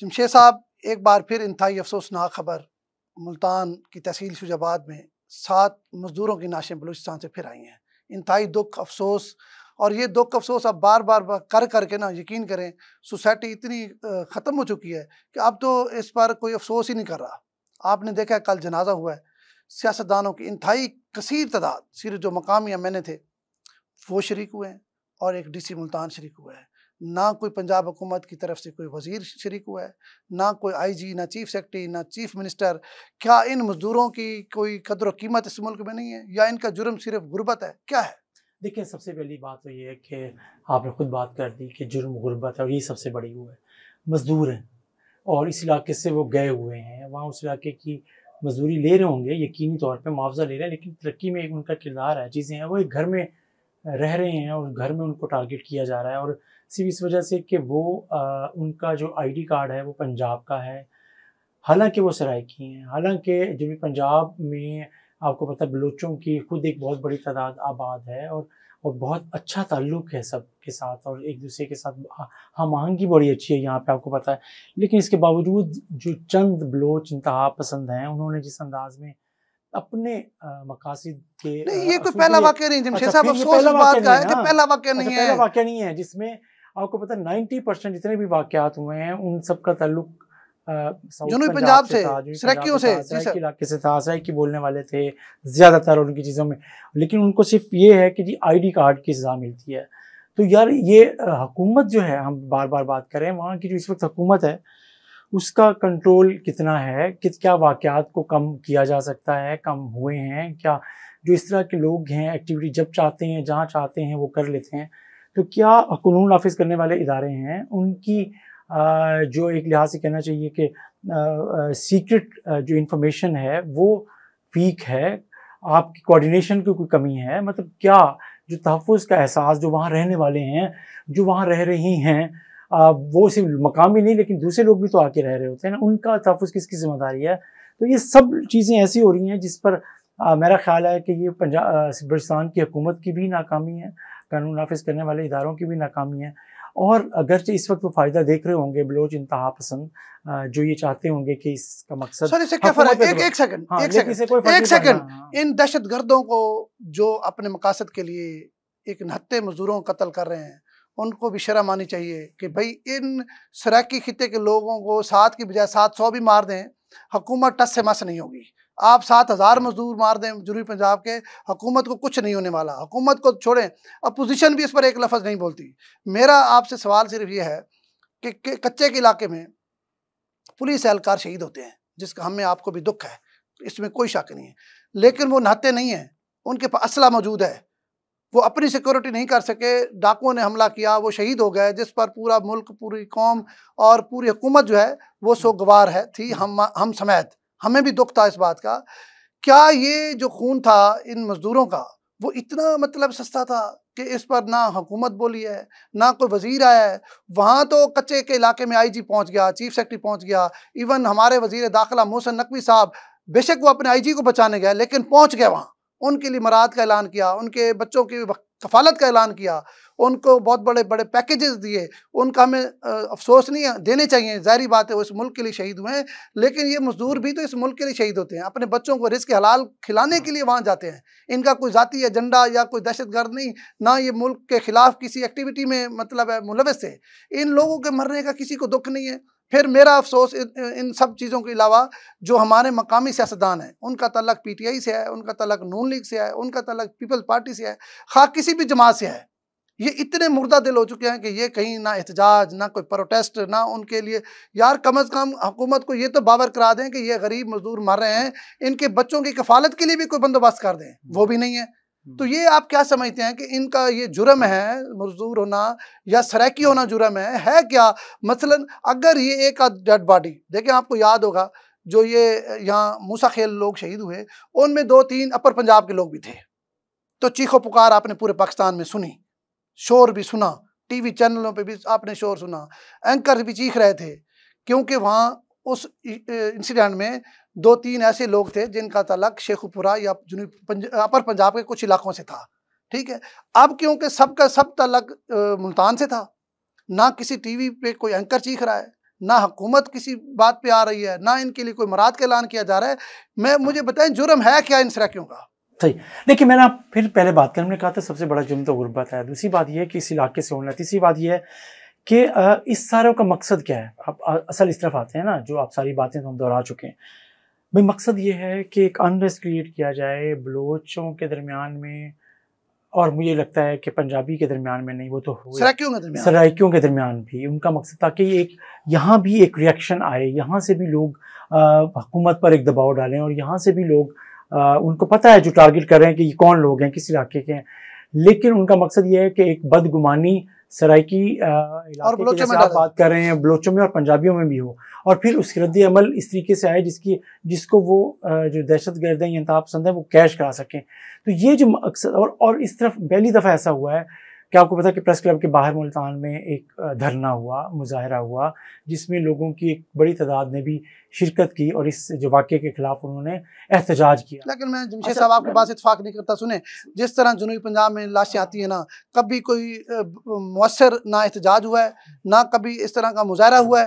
جمشید صاحب ایک بار پھر انتہائی افسوس نہ خبر ملتان کی تحصیل شجاباد میں سات مزدوروں کی ناشیں بلوچستان سے پھر آئی ہیں انتہائی دکھ افسوس اور یہ دکھ افسوس اب بار بار کر کر کے نا یقین کریں سوسائٹی اتنی ختم ہو چکی ہے کہ اب تو اس پر کوئی افسوس ہی نہیں کر رہا آپ نے دیکھا کل جنازہ ہوا ہے سیاستدانوں کی انتہائی کثیر تعداد صرف جو مقامی امینے تھے وہ شریک ہوئے ہیں اور ایک ڈی سی ملتان شریک ہوئے ہیں نہ کوئی پنجاب حکومت کی طرف سے کوئی وزیر شریک ہوا ہے نہ کوئی آئی جی نہ چیف سیکٹری نہ چیف منسٹر کیا ان مزدوروں کی کوئی قدر و قیمت اس ملک میں نہیں ہے یا ان کا جرم صرف غربت ہے کیا ہے دیکھیں سب سے پہلی بات تو یہ ہے کہ آپ نے خود بات کر دی کہ جرم غربت ہے اور یہ سب سے بڑی وہ ہے مزدور ہیں اور اس علاقے سے وہ گئے ہوئے ہیں وہاں اس علاقے کی مزدوری لے رہے ہوں گے یقینی طور پہ معاوضہ لے رہے ہیں لیکن ترقی میں ان کا کردار ہے چیزیں ہیں وہ ایک گھر میں رہ رہے ہیں اور گھر میں ان کو ٹارگٹ کیا جا رہا ہے اور صرف اس وجہ سے کہ وہ ان کا جو آئی ڈی کارڈ ہے وہ پنجاب کا ہے حالانکہ وہ سرائکی کی ہیں حالانکہ جب پنجاب میں آپ کو پتہ بلوچوں کی خود ایک بہت بڑی تعداد آباد ہے اور بہت اچھا تعلق ہے سب کے ساتھ اور ایک دوسرے کے ساتھ ہم آہنگی بڑی اچھی ہے یہاں پہ آپ کو پتہ ہے لیکن اس کے باوجود جو چند بلوچ انتہا پسند ہیں انہوں نے جس انداز میں اپنے مقاصد کے یہ کوئی پہلا اچھا، پہلا ہاں۔ پہلا واقعہ واقعہ نہیں نہیں صاحب افسوس بات کا اچھا، ہے ہے کہ واقعہ نہیں ہے جس میں آپ کو پتا نائنٹی پرسینٹ جتنے بھی واقعات ہوئے ہیں ان سب کا تعلق پنجاب سے سے سے جی علاقے تھا بولنے والے تھے زیادہ تر ان کی چیزوں میں لیکن ان کو صرف یہ ہے کہ جی آئی ڈی کارڈ کی سزا ملتی ہے تو یار یہ حکومت جو ہے ہم بار بار بات کریں وہاں کی جو اس وقت حکومت ہے اس کا کنٹرول کتنا ہے کیا واقعات کو کم کیا جا سکتا ہے کم ہوئے ہیں کیا جو اس طرح کے لوگ ہیں ایکٹیویٹی جب چاہتے ہیں جہاں چاہتے ہیں وہ کر لیتے ہیں تو کیا قانون نافذ کرنے والے ادارے ہیں ان کی جو ایک لحاظ سے کہنا چاہیے کہ سیکرٹ جو انفارمیشن ہے وہ ویک ہے آپ کی کوآڈینیشن کی کوئی کمی ہے مطلب کیا جو تحفظ کا احساس جو وہاں رہنے والے ہیں جو وہاں رہ رہی ہیں وہ صرف مقامی نہیں لیکن دوسرے لوگ بھی تو آ کے رہ رہے ہوتے ہیں ان کا تحفظ کس کی ذمہ داری ہے تو یہ سب چیزیں ایسی ہو رہی ہیں جس پر میرا خیال ہے کہ یہ پنجاب بلوچستان کی حکومت کی بھی ناکامی ہے قانون نافذ کرنے والے اداروں کی بھی ناکامی ہے اور اگرچہ اس وقت وہ فائدہ دیکھ رہے ہوں گے بلوچ انتہا پسند جو یہ چاہتے ہوں گے کہ اس کا مقصد سر اسے کیا فرق ہے ایک ایک سیکنڈ ہاں، ایک سیکنڈ ایک سیکنڈ ان دہشت گردوں کو جو اپنے مقاصد کے لیے ایک نہتے مزدوروں قتل کر رہے ہیں ان کو بھی شرم آنی چاہیے کہ بھائی ان سراکی خطے کے لوگوں کو سات کی بجائے سات سو بھی مار دیں حکومت ٹس سے مس نہیں ہوگی آپ سات ہزار مزدور مار دیں جنوبی پنجاب کے حکومت کو کچھ نہیں ہونے والا حکومت کو چھوڑیں اپوزیشن بھی اس پر ایک لفظ نہیں بولتی میرا آپ سے سوال صرف یہ ہے کہ کچے کے علاقے میں پولیس اہلکار شہید ہوتے ہیں جس کا ہم آپ کو بھی دکھ ہے اس میں کوئی شک نہیں ہے لیکن وہ نہتے نہیں ہیں ان کے پاس اسلحہ موجود ہے وہ اپنی سیکورٹی نہیں کر سکے ڈاکوؤں نے حملہ کیا وہ شہید ہو گئے جس پر پورا ملک پوری قوم اور پوری حکومت جو ہے وہ سوگوار ہے تھی ہم سمیت ہمیں بھی دکھ تھا اس بات کا کیا یہ جو خون تھا ان مزدوروں کا وہ اتنا مطلب سستا تھا کہ اس پر نہ حکومت بولی ہے نہ کوئی وزیر آیا ہے وہاں تو کچے کے علاقے میں آئی جی پہنچ گیا چیف سیکٹری پہنچ گیا ایون ہمارے وزیر داخلہ محسن نقوی صاحب بے شک وہ اپنے آئی جی کو بچانے گئے لیکن پہنچ گئے وہاں ان کے لیے مراد کا اعلان کیا ان کے بچوں کے کفالت کا اعلان کیا ان کو بہت بڑے بڑے پیکیجز دیے ان کا ہمیں افسوس نہیں دینے چاہیے ظاہری بات ہے وہ اس ملک کے لیے شہید ہوئے ہیں لیکن یہ مزدور بھی تو اس ملک کے لیے شہید ہوتے ہیں اپنے بچوں کو رزق حلال کھلانے کے لیے وہاں جاتے ہیں ان کا کوئی ذاتی ایجنڈا یا کوئی دہشت گرد نہیں نہ یہ ملک کے خلاف کسی ایکٹیویٹی میں مطلب ہے ملوث ہے ان لوگوں کے مرنے کا کسی کو دکھ نہیں ہے پھر میرا افسوس ان سب چیزوں کے علاوہ جو ہمارے مقامی سیاستدان ہیں ان کا تعلق پی ٹی آئی سے ہے ان کا تعلق نون لیگ سے ہے ان کا تعلق پیپل پارٹی سے ہے خواہ کسی بھی جماعت سے ہے یہ اتنے مردہ دل ہو چکے ہیں کہ یہ کہیں نہ احتجاج نہ کوئی پروٹیسٹ نہ ان کے لیے یار کم از کم حکومت کو یہ تو باور کرا دیں کہ یہ غریب مزدور مر رہے ہیں ان کے بچوں کی کفالت کے لیے بھی کوئی بندوبست کر دیں وہ بھی نہیں ہے تو یہ آپ کیا سمجھتے ہیں کہ ان کا یہ جرم ہے مزدور ہونا یا سریکی ہونا جرم ہے ہے کیا مثلا اگر یہ ایک ڈیڈ باڈی دیکھیں آپ کو یاد ہوگا جو یہ یہاں موسا خیل لوگ شہید ہوئے ان میں دو تین اپر پنجاب کے لوگ بھی تھے تو چیخ و پکار آپ نے پورے پاکستان میں سنی شور بھی سنا ٹی وی چینلوں پہ بھی آپ نے شور سنا اینکر بھی چیخ رہے تھے کیونکہ وہاں اس انسیڈنٹ میں دو تین ایسے لوگ تھے جن کا تعلق شیخ یا اپر پنجاب کے کچھ علاقوں سے تھا ٹھیک ہے اب کیونکہ سب سب کا تعلق ملتان سے تھا نہ کسی ٹی وی پہ کوئی اینکر چیخ رہا ہے نہ حکومت کسی بات پہ آ رہی ہے نہ ان کے لیے کوئی مراد کا اعلان کیا جا رہا ہے میں مجھے بتائیں جرم ہے کیا ان سرکیوں کا صحیح دیکھیے میں نے پھر پہلے بات کر ہم نے کہا تھا سب سے بڑا جرم تو غربت ہے دوسری بات یہ ہے کہ اس علاقے سے ہونا تیسری بات یہ ہے کہ اس سارے کا مقصد کیا ہے آپ اصل اس طرف آتے ہیں نا جو آپ ساری باتیں تو ہم دہرا چکے ہیں بھائی مقصد یہ ہے کہ ایک انریس کریٹ کیا جائے بلوچوں کے درمیان میں اور مجھے لگتا ہے کہ پنجابی کے درمیان میں نہیں وہ تو درمیان سرائکیوں کے درمیان بھی ان کا مقصد کہ ایک یہاں بھی ایک ریئیکشن آئے یہاں سے بھی لوگ حکومت پر ایک دباؤ ڈالیں اور یہاں سے بھی لوگ ان کو پتہ ہے جو ٹارگٹ کر رہے ہیں کہ یہ کون لوگ ہیں کس علاقے کے ہیں لیکن ان کا مقصد یہ ہے کہ ایک بدگمانی گمانی سرائکی میں آپ بات کر رہے ہیں بلوچوں میں اور پنجابیوں میں بھی ہو اور پھر اس کی ردعی عمل اس طریقے سے آئے جس کی جس کو وہ جو دہشت گرد ہیں یا انتہا پسند ہیں وہ کیش کرا سکیں تو یہ جو مقصد اور اور اس طرف پہلی دفعہ ایسا ہوا ہے کیا آپ کو پتا کہ پریس کلب کے باہر ملتان میں ایک دھرنا ہوا مظاہرہ ہوا جس میں لوگوں کی ایک بڑی تعداد نے بھی شرکت کی اور اس جو واقعے کے خلاف انہوں نے احتجاج کیا لیکن میں جمشید اچھا، صاحب آپ کے پاس اتفاق نہیں کرتا سنیں جس طرح جنوبی پنجاب میں لاشیں آتی ہیں نا کبھی کوئی مؤثر نہ احتجاج ہوا ہے نہ کبھی اس طرح کا مظاہرہ ہوا ہے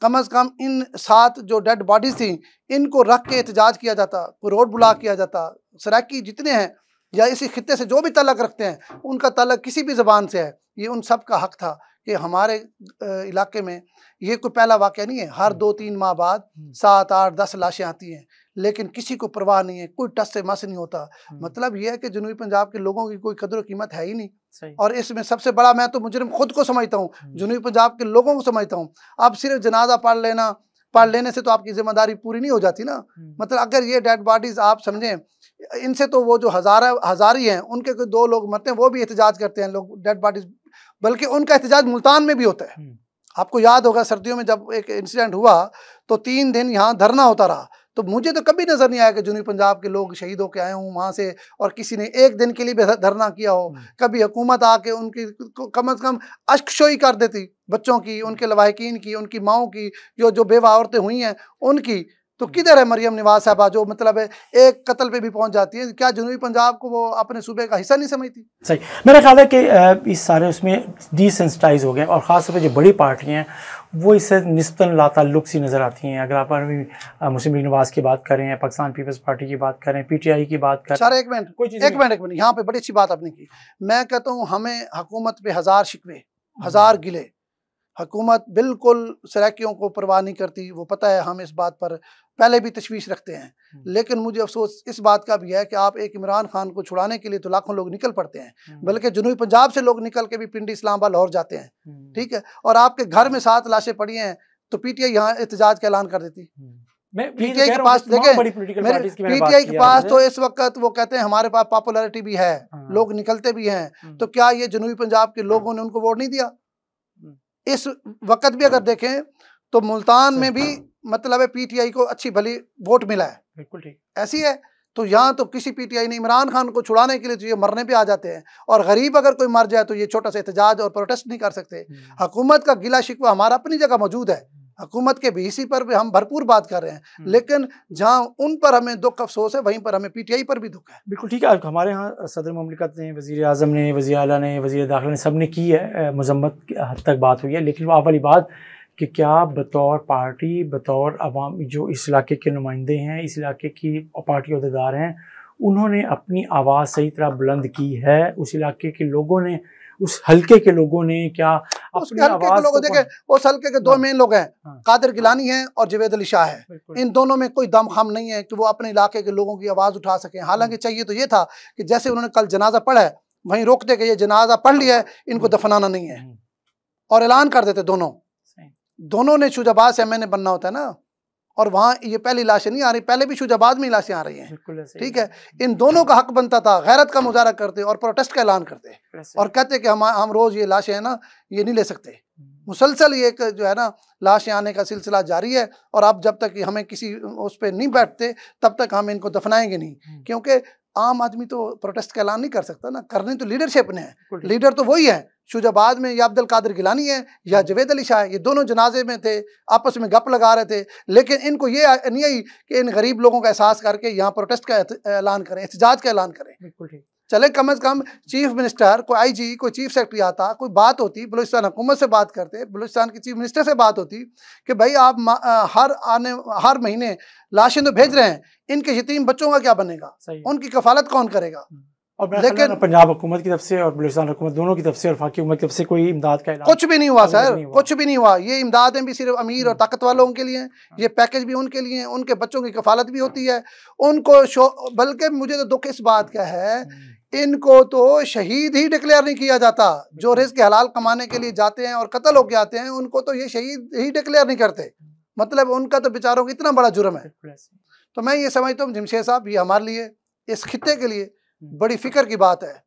کم از کم ان سات جو ڈیڈ باڈیز تھیں ان کو رکھ کے احتجاج کیا جاتا کوئی روڈ بلاک کیا جاتا سریکی جتنے ہیں یا اسی خطے سے جو بھی تعلق رکھتے ہیں ان کا تعلق کسی بھی زبان سے ہے یہ ان سب کا حق تھا کہ ہمارے علاقے میں یہ کوئی پہلا واقعہ نہیں ہے ہر دو تین ماہ بعد سات آٹھ دس لاشیں آتی ہیں لیکن کسی کو پرواہ نہیں ہے کوئی ٹس سے مس نہیں ہوتا مطلب یہ ہے کہ جنوبی پنجاب کے لوگوں کی کوئی قدر و قیمت ہے ہی نہیں اور اس میں سب سے بڑا میں تو مجرم خود کو سمجھتا ہوں جنوبی پنجاب کے لوگوں کو سمجھتا ہوں اب صرف جنازہ پڑھ لینا پڑھ لینے سے تو آپ کی ذمہ داری پوری نہیں ہو جاتی نا مطلب اگر یہ ڈیڈ باڈیز آپ سمجھیں ان سے تو وہ جو ہزارہ ہزاری ہیں ان کے دو لوگ مرتے ہیں وہ بھی احتجاج کرتے ہیں لوگ ڈیڈ باڈیز بلکہ ان کا احتجاج ملتان میں بھی ہوتا ہے آپ کو یاد ہوگا سردیوں میں جب ایک انسیڈنٹ ہوا تو تین دن یہاں دھرنا ہوتا رہا تو مجھے تو کبھی نظر نہیں آیا کہ جنوبی پنجاب کے لوگ شہید ہو کے آئے ہوں وہاں سے اور کسی نے ایک دن کے لیے بھی دھرنا کیا ہو کبھی حکومت آ کے ان کی کم از کم اشک شوئی کر دیتی بچوں کی ان کے لواحقین کی ان کی ماؤں کی جو بیوہ عورتیں ہوئی ہیں ان کی تو کدھر ہے مریم نواز صاحبہ جو مطلب ہے ایک قتل پہ بھی پہنچ جاتی ہے کیا جنوبی پنجاب کو وہ اپنے صوبے کا حصہ نہیں سمجھتی صحیح میرا خیال ہے کہ اس سارے اس میں ڈی سینسٹائز ہو گئے اور خاص طور پہ جو بڑی پارٹیاں ہیں وہ اس سے نسبتاً لا تعلق سی نظر آتی ہیں اگر آپ مسلم لیگ نواز کی بات کریں پاکستان پیپلز پارٹی کی بات کریں پی ٹی آئی کی بات کریں سر ایک منٹ ایک منٹ ایک منٹ یہاں پہ بڑی اچھی بات آپ نے کی میں کہتا ہوں ہمیں حکومت پہ ہزار شکوے ہزار گلے حکومت بالکل سریکیوں کو پرواہ نہیں کرتی وہ پتہ ہے ہم اس بات پر پہلے بھی تشویش رکھتے ہیں لیکن مجھے افسوس اس بات کا بھی ہے کہ آپ ایک عمران خان کو چھڑانے کے لیے تو لاکھوں لوگ نکل پڑتے ہیں بلکہ جنوبی پنجاب سے لوگ نکل کے بھی پنڈی اسلام آباد لاہور جاتے ہیں ٹھیک ہے اور آپ کے گھر میں سات لاشیں پڑی ہیں تو پی ٹی آئی یہاں احتجاج کا اعلان کر دیتی پی ٹی آئی کے پاس پی ٹی آئی کے پاس تو اس وقت وہ کہتے ہیں ہمارے پاس پاپولیرٹی بھی ہے لوگ نکلتے بھی ہیں تو کیا یہ جنوبی پنجاب کے لوگوں نے ان کو ووٹ نہیں دیا اس وقت بھی اگر دیکھیں تو ملتان میں بھی مطلب ہے پی ٹی آئی کو اچھی بھلی ووٹ ملا ہے بالکل ایسی ہے تو یہاں تو کسی پی ٹی آئی نے عمران خان کو چھڑانے کے لیے تو یہ مرنے پہ آ جاتے ہیں اور غریب اگر کوئی مر جائے تو یہ چھوٹا سا احتجاج اور پروٹیسٹ نہیں کر سکتے حکومت کا گلا شکوہ ہمارا اپنی جگہ موجود ہے حکومت کے بھی اسی پر بھی ہم بھرپور بات کر رہے ہیں لیکن جہاں ان پر ہمیں دکھ افسوس ہے وہیں پر ہمیں پی ٹی آئی پر بھی دکھ ہے بالکل ٹھیک ہے ہمارے ہاں صدر مملکت نے وزیر اعظم نے وزیر اعلیٰ نے وزیر داخلہ نے سب نے کی ہے مذمت حد تک بات ہوئی ہے لیکن وہ والی بات کہ کیا بطور پارٹی بطور عوام جو اس علاقے کے نمائندے ہیں اس علاقے کی پارٹی عہدیدار ہیں انہوں نے اپنی آواز صحیح طرح بلند کی ہے اس علاقے کے لوگوں نے اس حلقے کے لوگوں نے کیا اس حلقے کے لوگوں دیکھیں اس حلقے کے دو مین ہاں۔ لوگ ہیں ہاں۔ قادر گلانی ہیں اور جوید علی شاہ ہے ان دونوں میں کوئی دم خام نہیں ہے کہ وہ اپنے علاقے کے لوگوں کی آواز اٹھا سکیں حالانکہ ہاں۔ چاہیے تو یہ تھا کہ جیسے انہوں نے کل جنازہ پڑھا ہے وہیں روک دے کہ یہ جنازہ پڑھ لیا ہے ان کو دفنانا نہیں ہے اور اعلان کر دیتے دونوں دونوں نے شجاباد سے ایم این اے بننا ہوتا ہے نا اور وہاں یہ پہلی لاشیں نہیں آ رہی پہلے بھی شوجہ آباد میں لاشیں آ رہی ہیں ٹھیک ہے ان دونوں کا حق بنتا تھا غیرت کا مظاہرہ کرتے اور پروٹیسٹ کا اعلان کرتے اور کہتے کہ ہم ہم روز یہ لاشیں ہیں نا یہ نہیں لے سکتے مسلسل یہ ایک جو ہے نا لاشیں آنے کا سلسلہ جاری ہے اور آپ جب تک ہمیں کسی اس پہ نہیں بیٹھتے تب تک ہم ان کو دفنائیں گے نہیں کیونکہ عام آدمی تو پروٹیسٹ کا اعلان نہیں کر سکتا نا کرنے تو لیڈرشپ نے ہے لیڈر تو وہی ہے آباد میں یا عبد القادر گلانی ہے یا ہاں۔ جوید علی شاہ یہ دونوں جنازے میں تھے آپس میں گپ لگا رہے تھے لیکن ان کو یہ نہیں آئی کہ ان غریب لوگوں کا احساس کر کے یہاں پروٹیسٹ کا اعلان کریں احتجاج کا اعلان کریں بالکل چلے کم از کم چیف منسٹر کوئی آئی جی کوئی چیف سیکٹری آتا کوئی بات ہوتی بلوچستان حکومت سے بات کرتے بلوچستان کے چیف منسٹر سے بات ہوتی کہ بھائی آپ ہر آنے ہر مہینے لاشیں تو بھیج رہے ہیں ان کے یتیم بچوں کا کیا بنے گا ان کی کفالت کون کرے گا ہاں۔ اور لیکن پنجاب حکومت کی طرف سے اور بلوچستان حکومت دونوں کی طرف سے اور فاقی حکومت کی طرف سے کوئی امداد کا کچھ بھی نہیں ہوا سر کچھ بھی نہیں ہوا یہ امداد ہیں بھی صرف امیر اور طاقت والوں کے لیے ہیں ہاں۔ یہ پیکج بھی ان کے لیے ہیں ان کے بچوں کی کفالت بھی ہوتی ہے ان کو شو بلکہ مجھے تو دکھ اس بات کا ہے ہاں۔ ان کو تو شہید ہی ڈکلیئر نہیں کیا جاتا جو رزق حلال کمانے کے لیے جاتے ہیں اور قتل ہو کے آتے ہیں ان کو تو یہ شہید ہی ڈکلیئر نہیں کرتے مطلب ان کا تو بیچاروں کا اتنا بڑا جرم ہے تو میں یہ سمجھتا ہوں جمشید صاحب یہ ہمارے لیے اس خطے کے لیے بڑی فکر کی بات ہے